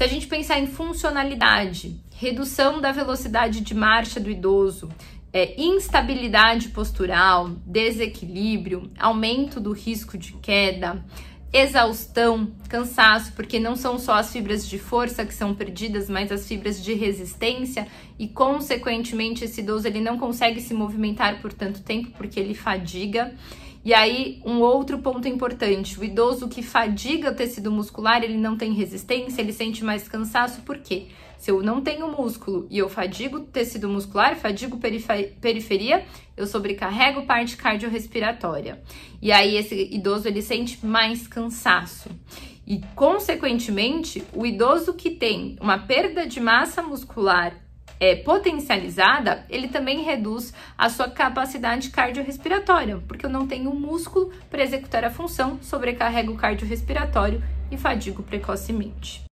Se a gente pensar em funcionalidade, redução da velocidade de marcha do idoso, é, instabilidade postural, desequilíbrio, aumento do risco de queda, exaustão, cansaço, porque não são só as fibras de força que são perdidas, mas as fibras de resistência e consequentemente esse idoso ele não consegue se movimentar por tanto tempo porque ele fadiga e aí, um outro ponto importante: o idoso que fadiga o tecido muscular, ele não tem resistência, ele sente mais cansaço, por quê? Se eu não tenho músculo e eu fadigo o tecido muscular, fadigo periferia, eu sobrecarrego parte cardiorrespiratória. E aí, esse idoso ele sente mais cansaço. E, consequentemente, o idoso que tem uma perda de massa muscular é, potencializada, ele também reduz a sua capacidade cardiorrespiratória, porque eu não tenho músculo para executar a função, sobrecarrego o cardiorrespiratório e fadigo precocemente.